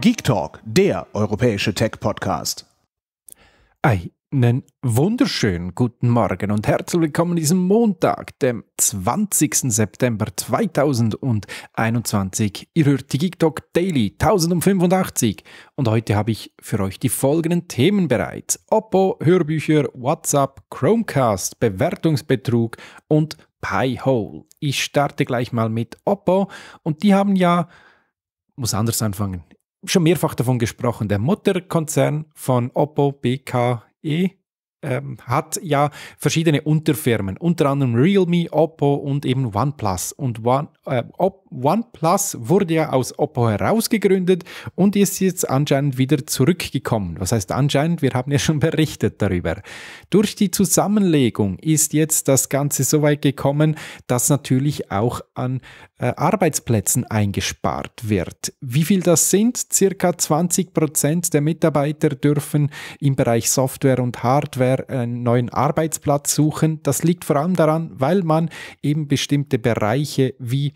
Geek Talk, der europäische Tech-Podcast. Einen wunderschönen guten Morgen und herzlich willkommen diesem Montag, dem 20. September 2021. Ihr hört die Geek Talk Daily 1085 und heute habe ich für euch die folgenden Themen bereit. Oppo, Hörbücher, WhatsApp, Chromecast, Bewertungsbetrug und Piehole. Ich starte gleich mal mit Oppo und die haben ja muss anders anfangen schon mehrfach davon gesprochen, der Mutterkonzern von Oppo BKE ähm, hat ja verschiedene Unterfirmen, unter anderem Realme, Oppo und eben OnePlus. Und One, äh, OnePlus wurde ja aus Oppo herausgegründet und ist jetzt anscheinend wieder zurückgekommen. Was heißt anscheinend? Wir haben ja schon berichtet darüber. Durch die Zusammenlegung ist jetzt das Ganze so weit gekommen, dass natürlich auch an äh, Arbeitsplätzen eingespart wird. Wie viel das sind? Circa 20 Prozent der Mitarbeiter dürfen im Bereich Software und Hardware mehr einen neuen Arbeitsplatz suchen. Das liegt vor allem daran, weil man eben bestimmte Bereiche wie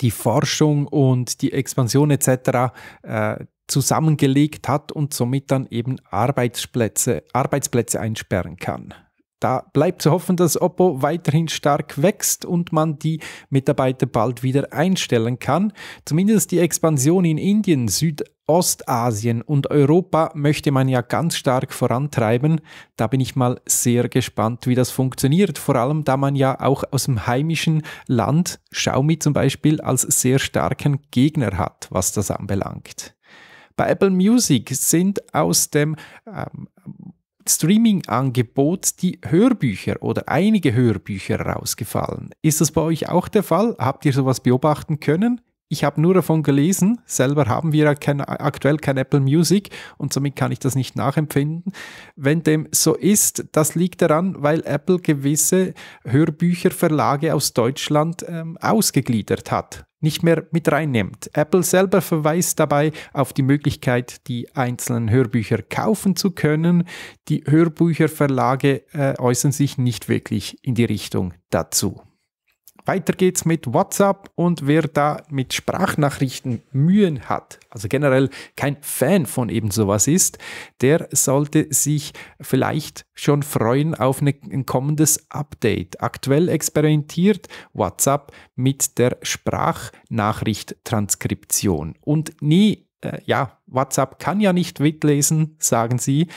die Forschung und die Expansion etc. Äh, zusammengelegt hat und somit dann eben Arbeitsplätze, Arbeitsplätze einsperren kann. Da bleibt zu hoffen, dass Oppo weiterhin stark wächst und man die Mitarbeiter bald wieder einstellen kann. Zumindest die Expansion in Indien, Südostasien und Europa möchte man ja ganz stark vorantreiben. Da bin ich mal sehr gespannt, wie das funktioniert. Vor allem, da man ja auch aus dem heimischen Land Xiaomi zum Beispiel als sehr starken Gegner hat, was das anbelangt. Bei Apple Music sind aus dem ähm, Streaming-Angebot die Hörbücher oder einige Hörbücher rausgefallen. Ist das bei euch auch der Fall? Habt ihr sowas beobachten können? Ich habe nur davon gelesen, selber haben wir kein, aktuell kein Apple Music und somit kann ich das nicht nachempfinden. Wenn dem so ist, das liegt daran, weil Apple gewisse Hörbücherverlage aus Deutschland ähm, ausgegliedert hat nicht mehr mit reinnimmt. Apple selber verweist dabei auf die Möglichkeit, die einzelnen Hörbücher kaufen zu können. Die Hörbücherverlage äh, äußern sich nicht wirklich in die Richtung dazu. Weiter geht's mit WhatsApp und wer da mit Sprachnachrichten Mühen hat, also generell kein Fan von eben sowas ist, der sollte sich vielleicht schon freuen auf ne, ein kommendes Update. Aktuell experimentiert WhatsApp mit der Sprachnachricht-Transkription und nie äh, ja, WhatsApp kann ja nicht mitlesen, sagen sie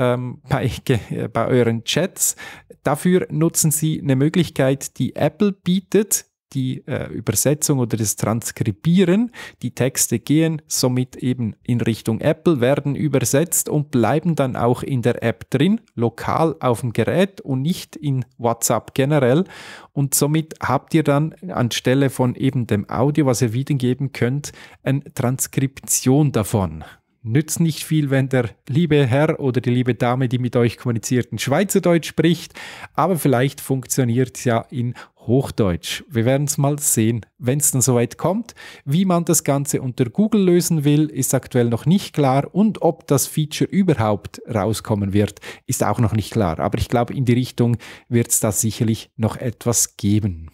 ähm, bei, äh, bei euren Chats. Dafür nutzen Sie eine Möglichkeit, die Apple bietet, die äh, Übersetzung oder das Transkribieren. Die Texte gehen somit eben in Richtung Apple, werden übersetzt und bleiben dann auch in der App drin, lokal auf dem Gerät und nicht in WhatsApp generell. Und somit habt ihr dann anstelle von eben dem Audio, was ihr wiedergeben könnt, eine Transkription davon nützt nicht viel, wenn der liebe Herr oder die liebe Dame, die mit euch kommuniziert, in Schweizerdeutsch spricht, aber vielleicht funktioniert es ja in Hochdeutsch. Wir werden es mal sehen, wenn es dann soweit kommt. Wie man das Ganze unter Google lösen will, ist aktuell noch nicht klar und ob das Feature überhaupt rauskommen wird, ist auch noch nicht klar. Aber ich glaube, in die Richtung wird es da sicherlich noch etwas geben.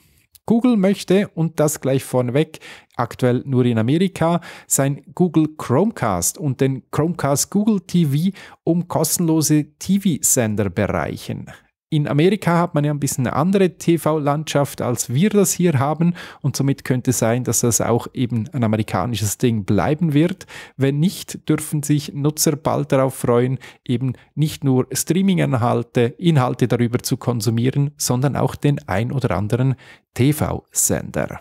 Google möchte, und das gleich vorneweg, aktuell nur in Amerika, sein Google Chromecast und den Chromecast Google TV um kostenlose TV-Sender bereichen. In Amerika hat man ja ein bisschen eine andere TV-Landschaft, als wir das hier haben. Und somit könnte es sein, dass das auch eben ein amerikanisches Ding bleiben wird. Wenn nicht, dürfen sich Nutzer bald darauf freuen, eben nicht nur Streaming-Inhalte Inhalte darüber zu konsumieren, sondern auch den ein oder anderen TV-Sender.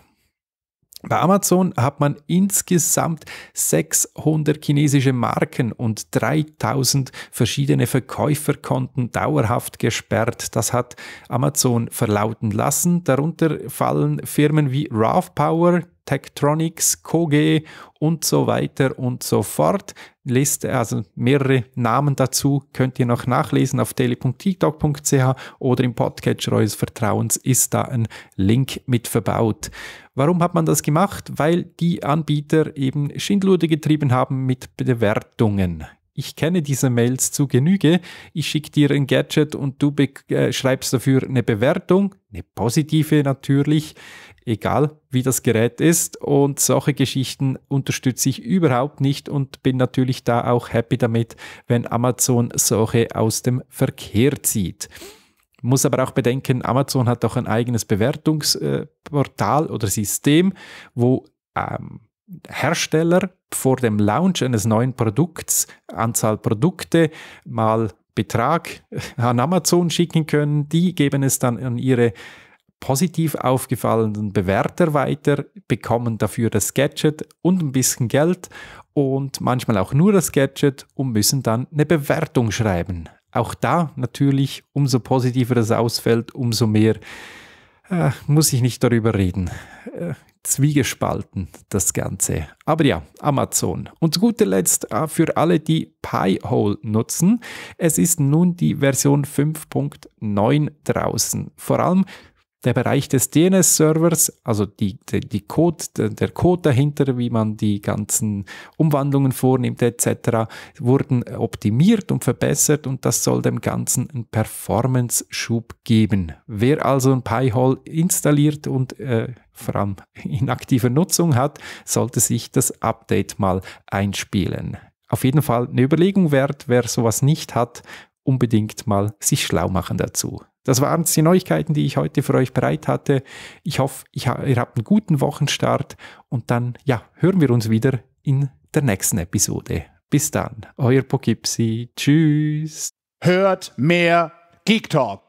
Bei Amazon hat man insgesamt 600 chinesische Marken und 3000 verschiedene Verkäuferkonten dauerhaft gesperrt. Das hat Amazon verlauten lassen. Darunter fallen Firmen wie Rav Power, Tektronics, Koge und so weiter und so fort. Liste, also mehrere Namen dazu könnt ihr noch nachlesen auf daily.tiktok.ch oder im Podcatcher eures Vertrauens ist da ein Link mit verbaut. Warum hat man das gemacht? Weil die Anbieter eben Schindlude getrieben haben mit Bewertungen ich kenne diese Mails zu Genüge. Ich schicke dir ein Gadget und du äh, schreibst dafür eine Bewertung, eine positive natürlich, egal wie das Gerät ist. Und solche Geschichten unterstütze ich überhaupt nicht und bin natürlich da auch happy damit, wenn Amazon solche aus dem Verkehr zieht. Muss aber auch bedenken, Amazon hat auch ein eigenes Bewertungsportal äh, oder System, wo ähm, Hersteller vor dem Launch eines neuen Produkts Anzahl Produkte mal Betrag an Amazon schicken können. Die geben es dann an ihre positiv aufgefallenen Bewerter weiter, bekommen dafür das Gadget und ein bisschen Geld und manchmal auch nur das Gadget und müssen dann eine Bewertung schreiben. Auch da natürlich, umso positiver das ausfällt, umso mehr äh, muss ich nicht darüber reden. Äh, zwiegespalten, das Ganze. Aber ja, Amazon. Und zu guter Letzt äh, für alle, die Pi-Hole nutzen. Es ist nun die Version 5.9 draußen. Vor allem der Bereich des DNS-Servers, also die, die, die Code, der Code dahinter, wie man die ganzen Umwandlungen vornimmt etc., wurden optimiert und verbessert und das soll dem Ganzen einen Performance-Schub geben. Wer also ein Pi-Hole installiert und äh, Fram in aktiver Nutzung hat, sollte sich das Update mal einspielen. Auf jeden Fall eine Überlegung wert, wer sowas nicht hat, unbedingt mal sich schlau machen dazu. Das waren die Neuigkeiten, die ich heute für euch bereit hatte. Ich hoffe, ihr habt einen guten Wochenstart und dann, ja, hören wir uns wieder in der nächsten Episode. Bis dann, euer Pogipsi. Tschüss. Hört mehr Geek Talk.